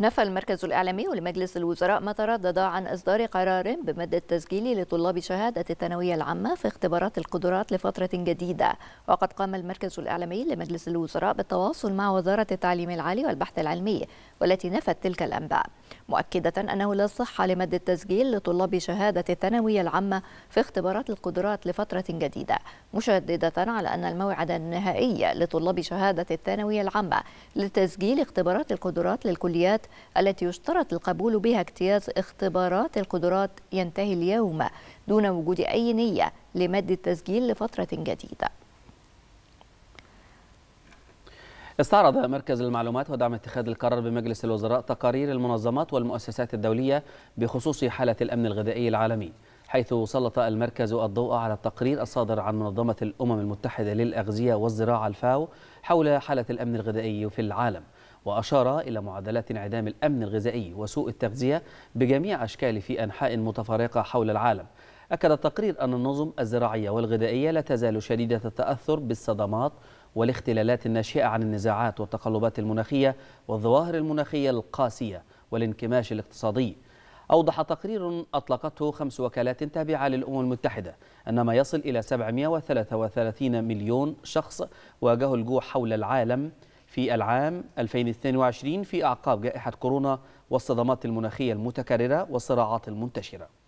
نفى المركز الإعلامي لمجلس الوزراء ما تردد عن إصدار قرار بمد التسجيل لطلاب شهادة الثانوية العامة في اختبارات القدرات لفترة جديدة وقد قام المركز الإعلامي لمجلس الوزراء بالتواصل مع وزارة التعليم العالي والبحث العلمي والتي نفت تلك الأنباء مؤكدة أنه لا صحة لمد التسجيل لطلاب شهادة الثانوية العامة في اختبارات القدرات لفترة جديدة مشددة على أن الموعد النهائي لطلاب شهادة الثانوية العامة لتسجيل اختبارات القدرات للكليات التي يشترط القبول بها اجتياز اختبارات القدرات ينتهي اليوم دون وجود أي نية لمد التسجيل لفترة جديدة استعرض مركز المعلومات ودعم اتخاذ القرار بمجلس الوزراء تقارير المنظمات والمؤسسات الدولية بخصوص حالة الأمن الغذائي العالمي حيث سلط المركز الضوء على التقرير الصادر عن منظمة الأمم المتحدة للأغذية والزراعة الفاو حول حالة الأمن الغذائي في العالم وأشار إلى معدلات انعدام الأمن الغذائي وسوء التغذية بجميع أشكاله في أنحاء متفرقة حول العالم أكد التقرير أن النظم الزراعية والغذائية لا تزال شديدة التأثر بالصدمات والاختلالات الناشئة عن النزاعات والتقلبات المناخية والظواهر المناخية القاسية والانكماش الاقتصادي أوضح تقرير أطلقته خمس وكالات تابعة للأمم المتحدة أن ما يصل إلى 733 مليون شخص واجهوا الجوع حول العالم في العام 2022 في أعقاب جائحة كورونا والصدمات المناخية المتكررة والصراعات المنتشرة